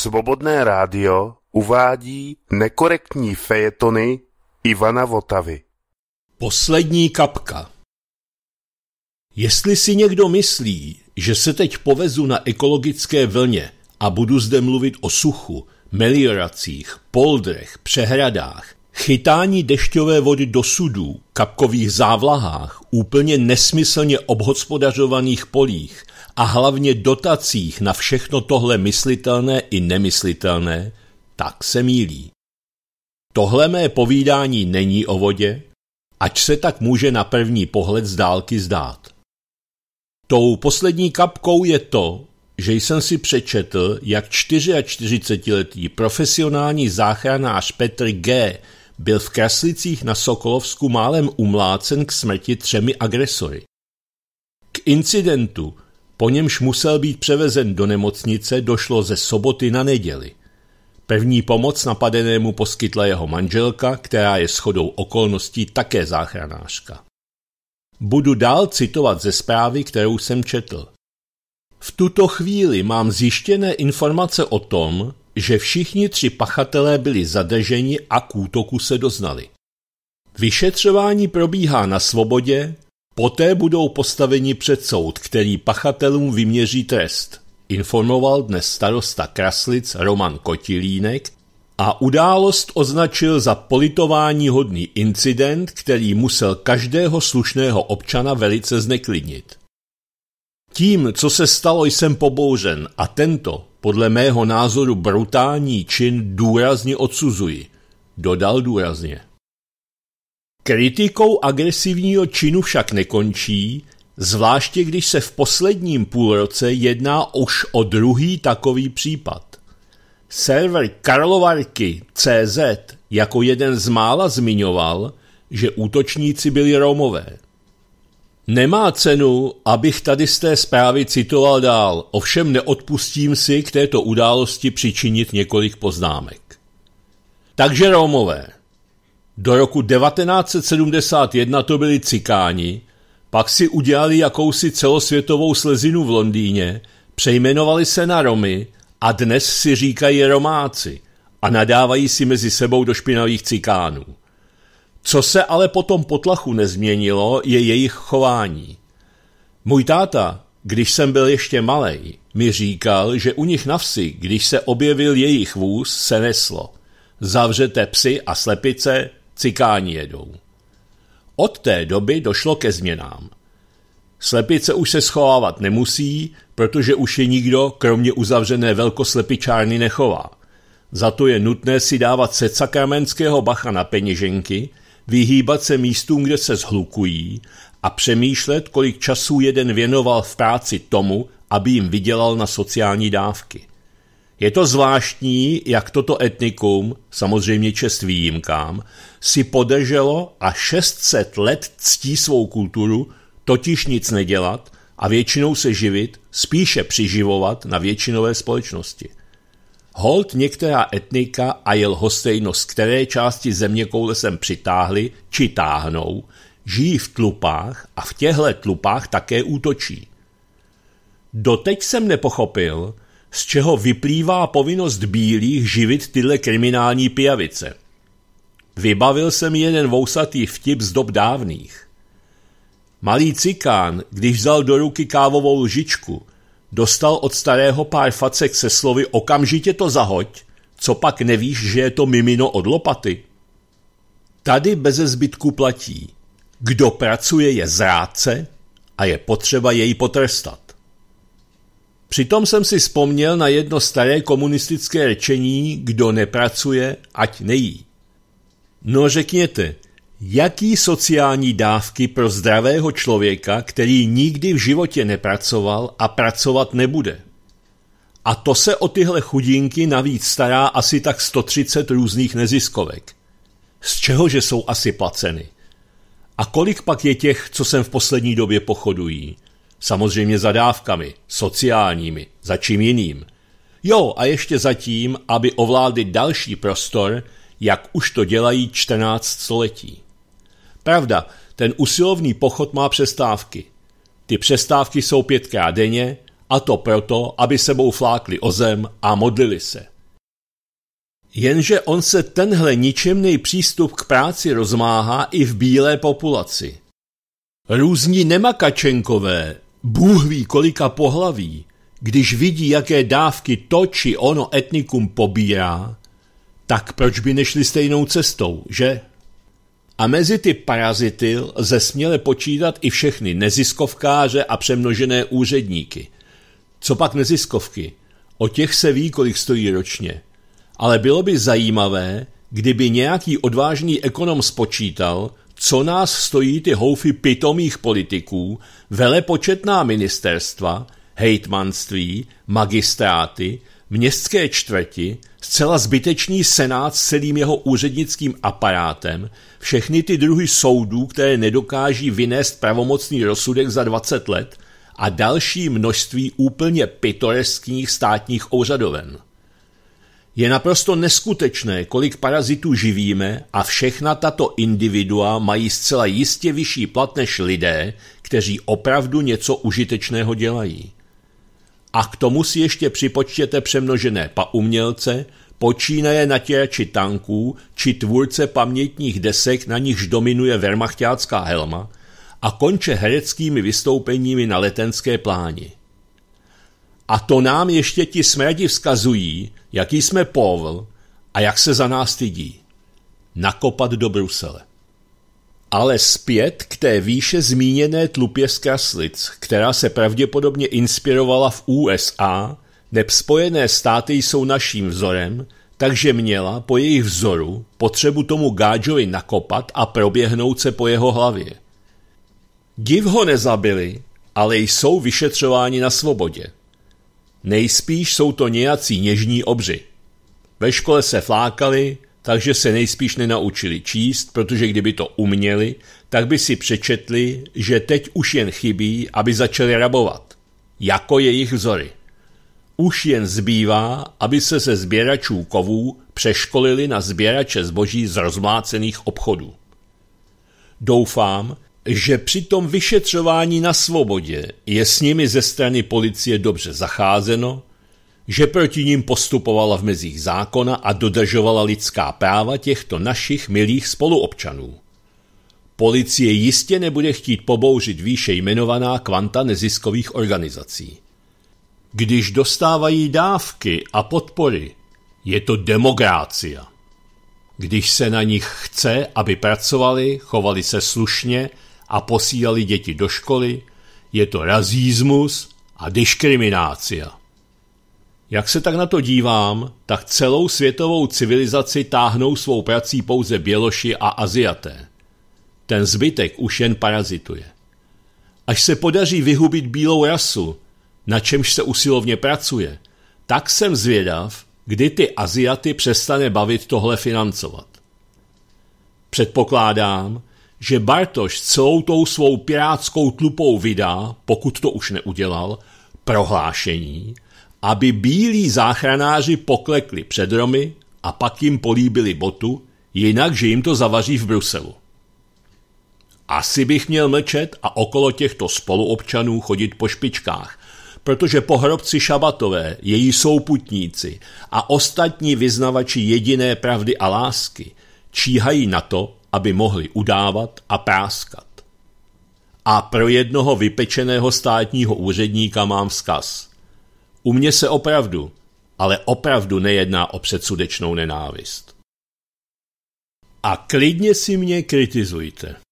Svobodné rádio uvádí nekorektní fejetony Ivana Votavy. Poslední kapka Jestli si někdo myslí, že se teď povezu na ekologické vlně a budu zde mluvit o suchu, melioracích, poldrech, přehradách, chytání dešťové vody do sudů, kapkových závlahách, úplně nesmyslně obhospodařovaných polích, a hlavně dotacích na všechno tohle myslitelné i nemyslitelné, tak se mílí. Tohle mé povídání není o vodě, ač se tak může na první pohled z dálky zdát. Tou poslední kapkou je to, že jsem si přečetl, jak 44-letý profesionální záchranář Petr G. byl v Kraslicích na Sokolovsku málem umlácen k smrti třemi agresory. K incidentu po němž musel být převezen do nemocnice, došlo ze soboty na neděli. Pevní pomoc napadenému poskytla jeho manželka, která je shodou okolností také záchranářka. Budu dál citovat ze zprávy, kterou jsem četl. V tuto chvíli mám zjištěné informace o tom, že všichni tři pachatelé byli zadrženi a k útoku se doznali. Vyšetřování probíhá na svobodě, Poté budou postaveni před soud, který pachatelům vyměří trest, informoval dnes starosta Kraslic Roman Kotilínek a událost označil za politování hodný incident, který musel každého slušného občana velice zneklidnit. Tím, co se stalo, jsem pobouřen a tento, podle mého názoru brutální čin důrazně odsuzuji. Dodal důrazně. Kritikou agresivního činu však nekončí, zvláště když se v posledním půlroce jedná už o druhý takový případ. Server karlovarky.cz jako jeden z mála zmiňoval, že útočníci byli Romové. Nemá cenu, abych tady z té zprávy citoval dál, ovšem neodpustím si k této události přičinit několik poznámek. Takže Romové – do roku 1971 to byli cikáni, pak si udělali jakousi celosvětovou slezinu v Londýně, přejmenovali se na Romy a dnes si říkají Romáci a nadávají si mezi sebou do špinavých cikánů. Co se ale po tom potlachu nezměnilo, je jejich chování. Můj táta, když jsem byl ještě malej, mi říkal, že u nich na vsi, když se objevil jejich vůz, se neslo. Zavřete psy a slepice, cikáni jedou. Od té doby došlo ke změnám. Slepice už se schovávat nemusí, protože už je nikdo, kromě uzavřené velkoslepičárny, nechová. Za to je nutné si dávat se sakramentského bacha na peněženky, vyhýbat se místům, kde se zhlukují a přemýšlet, kolik času jeden věnoval v práci tomu, aby jim vydělal na sociální dávky. Je to zvláštní, jak toto etnikum, samozřejmě čest výjimkám, si podrželo a 600 let ctí svou kulturu, totiž nic nedělat a většinou se živit, spíše přiživovat na většinové společnosti. Hold některá etnika a jel hostejnost, které části země koule sem přitáhly či táhnou, žijí v tlupách a v těchto tlupách také útočí. Doteď jsem nepochopil, z čeho vyplývá povinnost bílých živit tyhle kriminální pijavice. Vybavil jsem jeden vousatý vtip z dob dávných. Malý cikán, když vzal do ruky kávovou lžičku, dostal od starého pár facek se slovy okamžitě to zahoď, co pak nevíš, že je to mimino od lopaty. Tady beze zbytku platí. Kdo pracuje je zrádce a je potřeba jej potrestat. Přitom jsem si vzpomněl na jedno staré komunistické řečení, kdo nepracuje, ať nejí. No řekněte, jaký sociální dávky pro zdravého člověka, který nikdy v životě nepracoval a pracovat nebude? A to se o tyhle chudinky navíc stará asi tak 130 různých neziskovek. Z čehože jsou asi placeny? A kolik pak je těch, co sem v poslední době pochodují? Samozřejmě za dávkami, sociálními, za čím jiným. Jo, a ještě zatím, aby ovládli další prostor, jak už to dělají 14 století. Pravda, ten usilovný pochod má přestávky. Ty přestávky jsou pětkrát denně, a to proto, aby sebou flákli o zem a modlili se. Jenže on se tenhle ničemný přístup k práci rozmáhá i v bílé populaci. Různí nemakačenkové Bůh ví kolika pohlaví, když vidí, jaké dávky to či ono etnikum pobírá, tak proč by nešli stejnou cestou, že? A mezi ty parazity lze směle počítat i všechny neziskovkáře a přemnožené úředníky. Co pak neziskovky? O těch se ví, kolik stojí ročně. Ale bylo by zajímavé, kdyby nějaký odvážný ekonom spočítal, co nás stojí ty houfy pitomých politiků, velepočetná ministerstva, hejtmanství, magistráty, městské čtvrti, zcela zbytečný senát s celým jeho úřednickým aparátem, všechny ty druhy soudů, které nedokáží vynést pravomocný rozsudek za 20 let a další množství úplně pitoreských státních úřadoven. Je naprosto neskutečné, kolik parazitů živíme a všechna tato individua mají zcela jistě vyšší plat než lidé, kteří opravdu něco užitečného dělají. A k tomu si ještě připočtěte přemnožené pa umělce, počínaje natěrači tanků či tvůrce pamětních desek, na nichž dominuje vermachtácká helma, a konče hereckými vystoupeními na letenské pláni. A to nám ještě ti smradi vzkazují, jaký jsme povl a jak se za nás stydí. Nakopat do Brusele. Ale zpět k té výše zmíněné tlupě z kraslic, která se pravděpodobně inspirovala v USA, neb spojené státy jsou naším vzorem, takže měla po jejich vzoru potřebu tomu Gáčovi nakopat a proběhnout se po jeho hlavě. Div ho nezabili, ale jsou vyšetřováni na svobodě. Nejspíš jsou to nějací něžní obři. Ve škole se flákali, takže se nejspíš nenaučili číst, protože kdyby to uměli, tak by si přečetli, že teď už jen chybí, aby začali rabovat. Jako jejich vzory. Už jen zbývá, aby se ze sběračů kovů přeškolili na sběrače zboží z rozmlácených obchodů. Doufám, že při tom vyšetřování na svobodě je s nimi ze strany policie dobře zacházeno, že proti ním postupovala v mezích zákona a dodržovala lidská práva těchto našich milých spoluobčanů. Policie jistě nebude chtít pobouřit výše jmenovaná kvanta neziskových organizací. Když dostávají dávky a podpory, je to demokrácia. Když se na nich chce, aby pracovali, chovali se slušně a posílali děti do školy, je to razízmus a diskriminace. Jak se tak na to dívám, tak celou světovou civilizaci táhnou svou prací pouze Běloši a Aziaté. Ten zbytek už jen parazituje. Až se podaří vyhubit bílou rasu, na čemž se usilovně pracuje, tak jsem zvědav, kdy ty Aziaty přestane bavit tohle financovat. Předpokládám, že Bartoš celou tou svou pirátskou tlupou vydá, pokud to už neudělal, prohlášení, aby bílí záchranáři poklekli před Romy a pak jim políbili botu, jinak, že jim to zavaří v Bruselu. Asi bych měl mlčet a okolo těchto spoluobčanů chodit po špičkách, protože pohrobci šabatové, její souputníci a ostatní vyznavači jediné pravdy a lásky číhají na to, aby mohli udávat a práskat. A pro jednoho vypečeného státního úředníka mám vzkaz. U mě se opravdu, ale opravdu nejedná o předsudečnou nenávist. A klidně si mě kritizujte.